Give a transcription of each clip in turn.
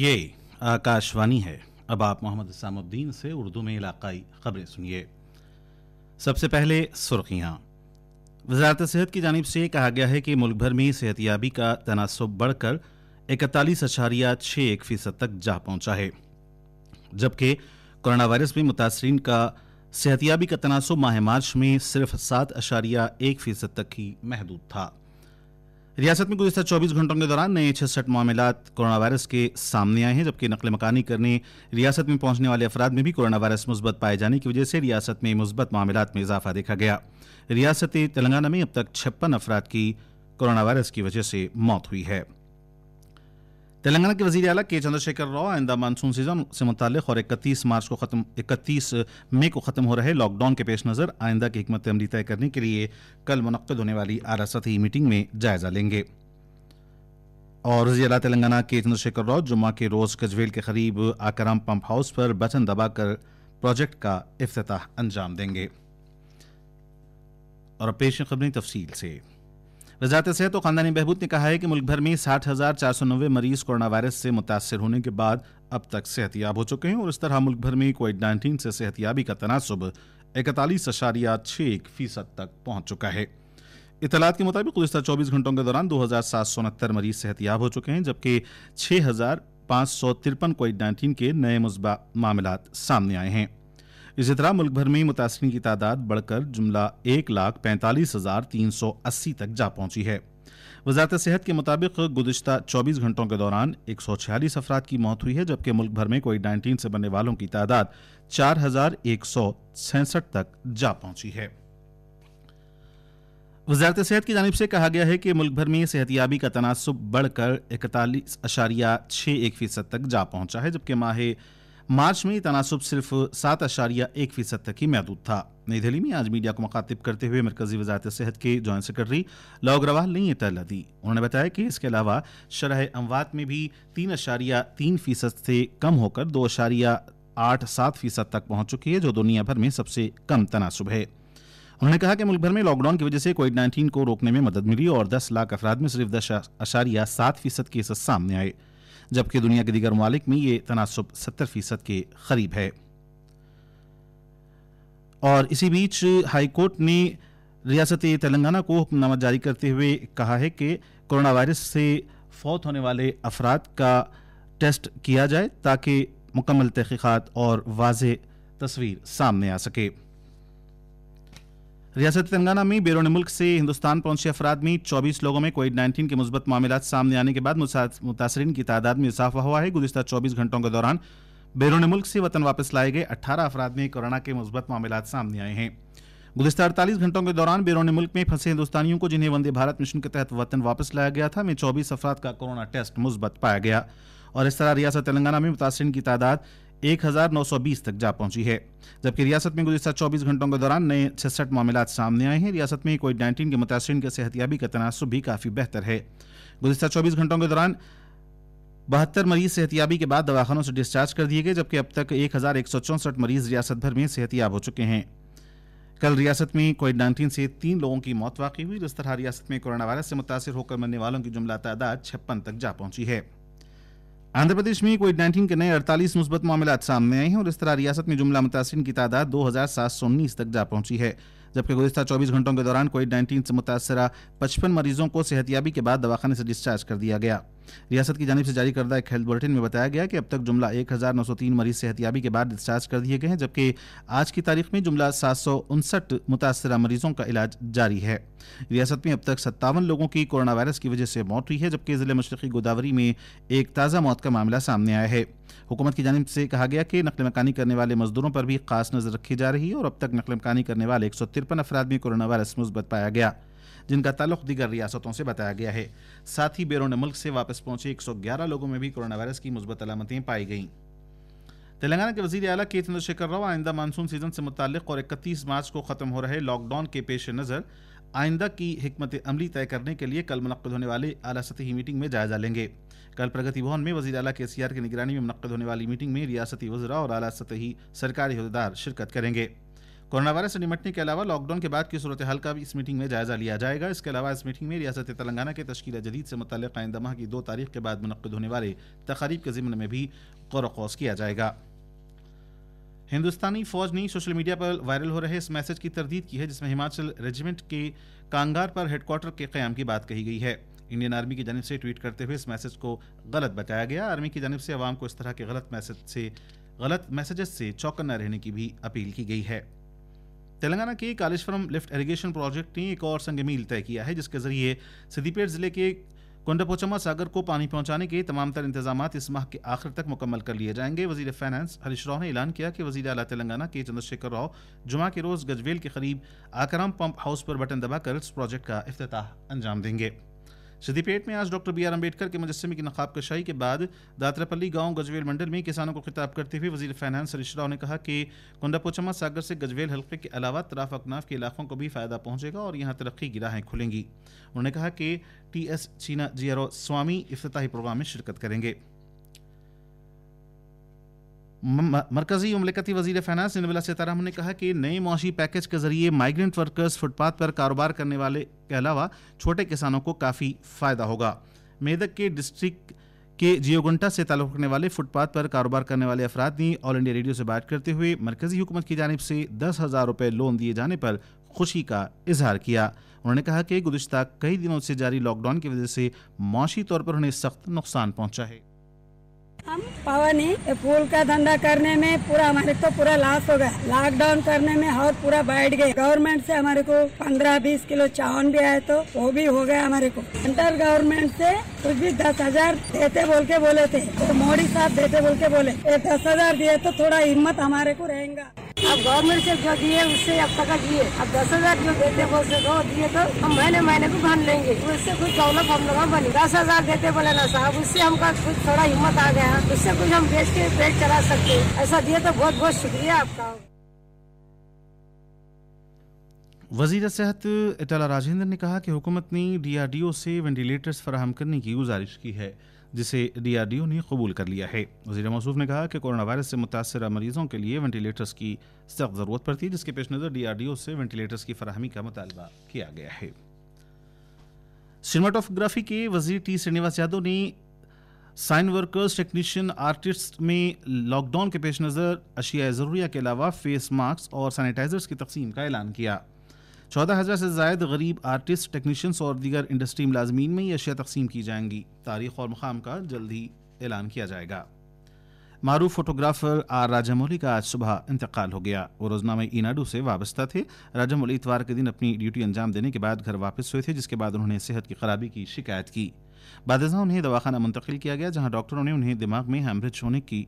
ये आकाशवाणी है अब आप मोहम्मद इसामुद्दीन से उर्दू में इलाकाई खबरें सुनिए सबसे पहले सुर्खियां वजारत सेहत की जानब से कहा गया है कि मुल्क भर में सेहतियाबी का तनासब बढ़कर इकतालीस अशारिया छः एक फीसद तक जा पहुंचा है जबकि कोरोना वायरस में मुतासरी का सेहतियाबी का तनासब माह मार्च में सिर्फ सात अशारिया एक फीसद तक ही महदूद था रियासत में गुजशत 24 घंटों के दौरान नए छसठ मामला कोरोना वायरस के सामने आए हैं जबकि नकल मकानी करने रियासत में पहुंचने वाले अफराद में भी कोरोना वायरस मुस्बत पाए जाने की वजह से रियासत में मुस्बत मामला में इजाफा देखा गया रियासत तेलंगाना में अब तक छप्पन अफराद की कोरोना वायरस की वजह से मौत हुई है तेलंगाना के वजी अला के चंद्रशेखर राव आइंदा मानसून सीजन से मुतल और इकतीस मार्च को खत्म इकतीस मई को खत्म हो रहे लॉकडाउन के पेश नज़र आइंदा की हमत अमली तय करने के लिए कल मुनद होने वाली आला सतही मीटिंग में जायजा लेंगे और वजी अला तेलंगाना के चंद्रशेखर राव जुम्मा के रोज़ कजवेल के करीब आकराम पंप हाउस पर बटन दबाकर प्रोजेक्ट का अफ्ताह अंजाम देंगे और अब पेश खबरें तफसील से वजारत सेहत और खानदानी बहबूद ने कहा है कि मुल्क भर में साठ हज़ार चार सौ नब्बे मरीज कोरोना वायरस से मुतासर होने के बाद अब तक सेहतियाब हो चुके हैं और इस तरह मुल्क भर में कोविड नाइन्टीन से सेहतियाबी का तनासब इकतालीस अशारिया छः एक फीसद तक पहुँच चुका है इतलात के मुताबिक गुजशत चौबीस घंटों के दौरान दो हज़ार सात सौ उनहत्तर मरीज सेहतियाब हो चुके हैं जबकि छः हज़ार पाँच सौ तिरपन कोविड नाइन्टीन के नए मामला सामने आए हैं इसी तरह मुल्क भर में मुतासरी की तादाद बढ़कर जुमला एक लाख पैंतालीस हजार तीन सौ अस्सी तक जा पहुंची है वजारत सेहत के मुताबिक गुजशत 24 घंटों के दौरान एक सौ छियालीस अफराद की मौत हुई है जबकि मुल्क भर में कोविड नाइन्टीन से बनने वालों की तादाद चार हजार एक सौ सैंसठ तक जा पहुंची है वजारत सेहत की जानब से कहा गया है कि मुल्क भर में सेहतियाबी का तनासब बढ़कर इकतालीस अशारिया छः एक फीसद तक जा पहुंचा है जबकि माहिर मार्च में तनासब सिर्फ सात अशारिया एक फीसद तक ही महदूद था नई दिल्ली में आज मीडिया को मुखातिब करते हुए मरकजी वजारत सेहत के जॉइंट सेक्रेटरी लव अग्रवाल ने यह तला दी उन्होंने बताया कि इसके अलावा शरह अमवात में भी तीन अशारिया तीन फीसद से कम होकर दो अशारिया आठ सात फीसद तक पहुंच चुकी है जो दुनिया भर में सबसे कम तनासब है उन्होंने कहा कि मुल्क भर में लॉकडाउन की वजह से कोविड नाइन्टीन को रोकने में मदद मिली और दस लाख अफराद में सिर्फ दस अशारिया सात फीसद केसेस सामने आए जबकि दुनिया के दीगर ममालिक में ये तनासब सत्तर फीसद के करीब है और इसी बीच हाईकोर्ट ने रियासत तेलंगाना को हुक्मनामा जारी करते हुए कहा है कि कोरोना वायरस से फौत होने वाले अफराद का टेस्ट किया जाए ताकि मुकम्मल तहकीक़ात और वाज तस्वीर सामने आ सके रियासत तेलंगाना में बैरून मुल्क से हिंदुस्तान पहुंचे अफराद में 24 लोगों में कोविड 19 के मुस्बत मामला सामने आने के बाद मुतासरीन की तादाद में इजाफा हुआ है गुजशत 24 घंटों के दौरान बैरून मुल्क से वतन वापस लाए गए 18 अफराद में कोरोना के मुस्बत मामला सामने आए हैं गुजशत अड़तालीस घंटों के दौरान बैरून मुल्क में फंसे हिंदुस्तानियों को जिन्हें वंदे भारत मिशन के तहत वतन वापस लाया गया था में चौबीस अफराद का कोरोना टेस्ट मुस्बत पाया गया और इस तरह रियासत तेलंगाना में मुतासरीन की तादाद एक तक जा पहुंची है जबकि रियासत में गुजशत 24 घंटों के दौरान नए छसठ मामला सामने आए हैं रियासत में कोविड नाइन्टीन के मुतासरन के सेहतियाबी का तनासब भी काफ़ी बेहतर है गुजशत चौबीस घंटों के दौरान बहत्तर मरीज सेहतियाबी के बाद दवाखानों से डिस्चार्ज कर दिए गए जबकि अब तक एक मरीज रियासत भर में सेहतियाब हो चुके हैं कल रियासत में कोविड नाइन्टीन से तीन लोगों की मौत वाकई हुई जिस तरह रियासत में कोरोना वायरस से मुतासर होकर मरने वालों की जुमला तादाद छप्पन तक जा पहुंची है आंध्र प्रदेश में कोविड नाइन्टीन के नए अड़तालीस मुस्बत मामला सामने आए हैं और इस तरह रियासत में जुमला मुतासरी की तादाद दो हजार सात सौ उन्नीस तक जा पहुंची है जबकि गुजशत 24 घंटों के दौरान कोविड नाइन्टीन से मुतासरा पचपन मरीजों को सेहतियाबी के बाद दवाखाने से डिस्चार्ज कर दिया गया रियासत की जानब से जारी करदा एक हेल्थ बुलेटिन में बताया गया कि अब तक जुमला एक हजार नौ सौ तीन मरीज सेहतियाबी के बाद डिस्चार्ज कर दिए गए हैं जबकि आज की तारीख में जुमला सात सौ उनसठ मुतासर मरीजों का इलाज जारी है रियासत में अब तक सत्तावन लोगों की कोरोना वायरस की वजह से मौत हुई है जबकि जिले मशरकी गोदावरी में एक ताज़ा मौत का मामला सामने आया है हुकूमत की जानब से कहा गया कि नकल मकानी करने वाले मजदूरों पर भी खास नजर रखी जा रही है और अब तक नकल मकानी करने वाले एक सौ तिरपन अफराद में कोरोना वायरस मुस्बत पाया गया जिनका ताल्लुक दीगर रियासतों से बताया गया है साथ ही बैरून मुल्क से वापस पहुंचे 111 लोगों में भी कोरोना वायरस की मुस्बत अलामतें पाई गईं तेलंगाना के वजी अला के चंद्रशेखर राव आइंदा मानसून सीजन से मुतक और इकतीस मार्च को खत्म हो रहे लॉकडाउन के पेश नज़र आइंदा की हमत अमली तय करने के लिए कल मनद होने वाले अला सतही मीटिंग में जायजा लेंगे कल प्रगति भवन में वजी अला के सी आर की निगरानी में मनद होने वाली मीटिंग में रियासती वजरा और अला सतही सरकारी अहदेदार शिरकत करेंगे कोरोना वायरस से निपटने के अलावा लॉकडाउन के बाद की सूरत हाल का भी इस मीटिंग में जायजा लिया जाएगा इसके अलावा इस मीटिंग में रियासत तेलंगाना के तश्ल जदीद से मुतल आइंदा माह की दो तारीख के बाद मनद होने वाले तकारीब के ज़िमन में भी गौरखौस किया जाएगा हिंदुस्तानी फौज ने सोशल मीडिया पर वायरल हो रहे इस मैसेज की तरदीद की है जिसमें हिमाचल रेजिमेंट के कांगार पर हेडक्वार्टर के क्याम की बात कही गई है इंडियन आर्मी की जानब से ट्वीट करते हुए इस मैसेज को गलत बताया गया आर्मी की जानब से आवाम को इस तरह के गलत मैसेज से गलत मैसेजेस से चौकन्ना रहने की भी अपील की गई है तेलंगाना के कालेश्वरम लिफ्ट एरीगेशन प्रोजेक्ट ने एक और संग मील तय किया है जिसके जरिए सिद्दीपेट जिले के कोंडापोचमा सागर को पानी पहुंचाने के तमाम तर इंतजाम इस माह के आखिर तक मुकम्मल कर लिए जाएंगे वजीर फाइनेंस हरीश राव ने ऐलान किया कि वजीर अला तेलंगाना के चंद्रशेखर राव जुमा के रोज गजवेल के करीब आकराम पंप हाउस पर बटन दबाकर इस प्रोजेक्ट का अफ्ताह अंजाम देंगे सिद्धिपेट में आज डॉक्टर बी आर अम्बेडकर के मुजस्मे की नकाब कशाई के बाद दातरापल्ली गांव गजवेल मंडल में किसानों को खिताब करते हुए वजीर फाइनेंस हरीश राव ने कहा कि कुंडापोचमा सागर से गजवेल हल्के के अलावा तराफ अकनाफ के इलाकों को भी फायदा पहुंचेगा और यहाँ तरक्की की राहें खुलेंगी उन्होंने कहा कि टी एस चीना जी स्वामी इफ्ताही प्रोग्राम में शिरकत करेंगे मरकजी ममलिकती वजीर फाइनेंस निर्मला सीतारामन ने कहा कि नए मौशी पैकेज के जरिए माइग्रेंट वर्कर्स फुटपाथ पर कारोबार करने वाले के अलावा छोटे किसानों को काफ़ी फ़ायदा होगा मेदक के डिस्ट्रिक्ट के जियोगुंटा से ताल्लुक़ रखने वाले फुटपाथ पर कारोबार करने वाले अफराद ने ऑल इंडिया रेडियो से बात करते हुए मरकजी हुकूमत की जानब से दस हज़ार रुपये लोन दिए जाने पर खुशी का इजहार किया उन्होंने कहा कि गुजशत कई दिनों से जारी लॉकडाउन की वजह से माशी तौर पर उन्हें सख्त नुकसान पहुंचा है हम पवन फूल का धंधा करने में पूरा हमारे तो पूरा लॉस हो गया लॉकडाउन करने में और पूरा बैठ गए गवर्नमेंट से हमारे को पंद्रह बीस किलो चावल भी आए तो वो भी हो गया हमारे को सेंट्रल गवर्नमेंट से कुछ भी दस हजार देते बोल के बोले थे तो मोदी साहब देते बोल के बोले दस हजार दिए तो थोड़ा हिम्मत हमारे को रहेगा अब गवर्नमेंट से जो दिए उससे अब तक दिए अब दस हजार जो देते बोलते दो दिए तो हम महीने महीने को भन लेंगे तो उससे कुछ दौलत हम लोग बनी दस हजार देते बोले ना साहब उससे हमका कुछ थोड़ा हिम्मत आ गया उससे कुछ हम बेच के पेट चला सकते ऐसा दिए तो बहुत बहुत शुक्रिया आपका वजीर सेहत इतला राजेंद्र ने कहा कि हुकूमत ने डीआरडीओ से वेंटिलेटर्स फराहम करने की गुजारिश की है जिसे डीआरडीओ ने कबूल कर लिया है वजी मौसू ने कहा कि कोरोना वायरस से मुतासर मरीजों के लिए वेंटिलेटर्स की सख्त ज़रूरत पड़ती है जिसके पेश नज़र डीआरडीओ से वेंटिलेटर्स की फरहमी का मुतालबा किया गया है सिनेमाटोग्राफी के वजीर टी श्रीनिवास यादव ने साइन वर्कर्स टेक्नीशियन आर्टिस्ट में लॉकडाउन के पेश नज़र अशिया ज़रूरिया के अलावा फेस मास्क और सैनिटाइजर्स की तकसीम का ऐलान किया चौदह हज़ार से जायद गरीब आर्टिस्ट टेक्नीशियंस और दीगर इंडस्ट्री मुलाजमीन में ये अशिया तकसीम की जाएंगी तारीख और मुकाम का जल्द ही ऐलान किया जाएगा मारूफ फोटोग्राफर आर राजामौली का आज सुबह इंतकाल हो गया वो रोजनामे ईनाडू से वाबस्ता थे राजामौली इतवार के दिन अपनी ड्यूटी अंजाम देने के बाद घर वापस हुए थे जिसके बाद उन्होंने सेहत की खराबी की शिकायत की बाद उन्हें दवाखाना मुंतकिल किया गया जहां डॉक्टरों ने उन्हें दिमाग में हेमरेज होने की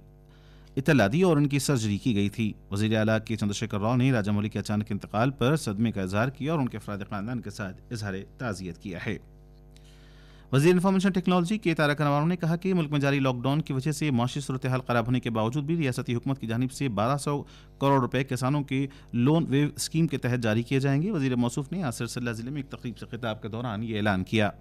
इतला दी और उनकी सर्जरी की गई थी वजीर अला के चंद्रशेखर राव ने राजा मौली के अचानक इंतकाल पर सदमे का इजहार किया और उनके अफराद खानदान के साथ इजहार ताज़ियत किया है वजी इंफॉर्मेशन टेक्नोलॉजी के तारा अनवर ने कहा कि मुल्क में जारी लॉकडाउन की वजह से माशी सूरत हाल खराब होने के बावजूद भी रियासती हुकूमत की जानब से बारह सौ करोड़ रुपये किसानों के लोन वेव स्कीम के तहत जारी किए जाएंगे वजीर मौसू ने आसर सल्ला जिले में एक तकरीब से खिताब के दौरान ये ऐलान किया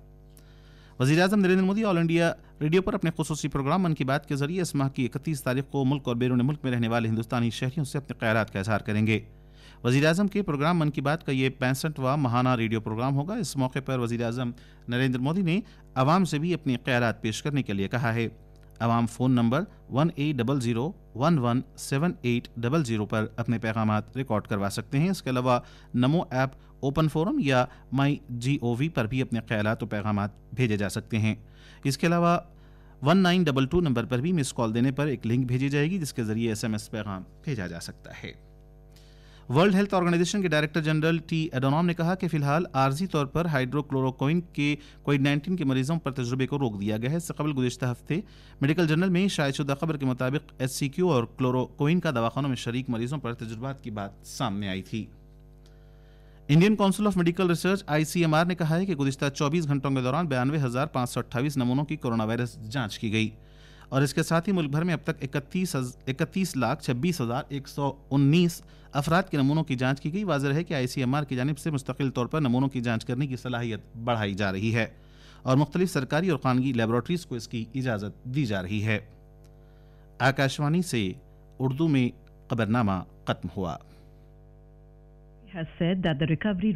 वजी अजम Narendra Modi All India Radio पर अपने खसूस प्रोग्राम मन की बात के जरिए इस माह की इकतीस तारीख को मुल्क और बैरून मुल्क में रहने वाले हिंदुस्तानी शहरियों से अपने ख्याल का इजहार करेंगे वजी अजम के प्रोग्राम मन की बात का ये पैंसठवा महाना रेडियो प्रोग्राम होगा इस मौके पर वजी अजम नरेंद्र मोदी ने आवाम से भी अपने ख्याल पेश करने के लिए कहा है आवाम phone number one eight double zero one one seven eight double zero पर अपने पैगाम रिकॉर्ड करवा सकते हैं इसके अलावा नमो ऐप ओपन फोरम या माई जी ओ वी पर भी अपने ख्याल और पैगाम भेजे जा सकते हैं इसके अलावा one nine double two number पर भी मिस कॉल देने पर एक लिंक भेजी जाएगी जिसके जरिए एस एम एस पैगाम भेजा जा सकता है वर्ल्ड हेल्थ ऑर्गेनाइजेशन के डायरेक्टर जनरल टी एडोनॉम ने कहा कि फिलहाल आर्जी तौर पर हाइड्रोक्लोरोक्विन के कोविड नाइन्टीन के मरीजों पर तजुर्बे को रोक दिया गया है इससे कबल गुजशत हफ्ते मेडिकल जर्नल में शायदशुदा खबर के मुताबिक क्यू और क्लोरोक्विन का दवाखानों में शरीक मरीजों पर तजुर्बात की बात सामने आई थी Indian Council of Medical Research ICMR ने कहा है कि गुजशत 24 घंटों के दौरान बयानवे हजार सौ नमूनों की कोरोना वायरस जांच की गई और इसके साथ ही मुल्क भर में अब तक इकतीस इकतीस लाख छब्बीस हजार एक सौ उन्नीस अफराद के नमूनों की जांच की गई वाजह है कि आईसीएमआर की जानब से मुस्तकिल तौर पर नमूनों की जांच करने की सलाहियत बढ़ाई जा रही है और मुख्तलि सरकारी और खानगी लेबॉरटरीज को इसकी इजाज़त दी जा रही है आकाशवाणी से उर्दू में खबरनामा ख़त्म हुआ has said that the recovery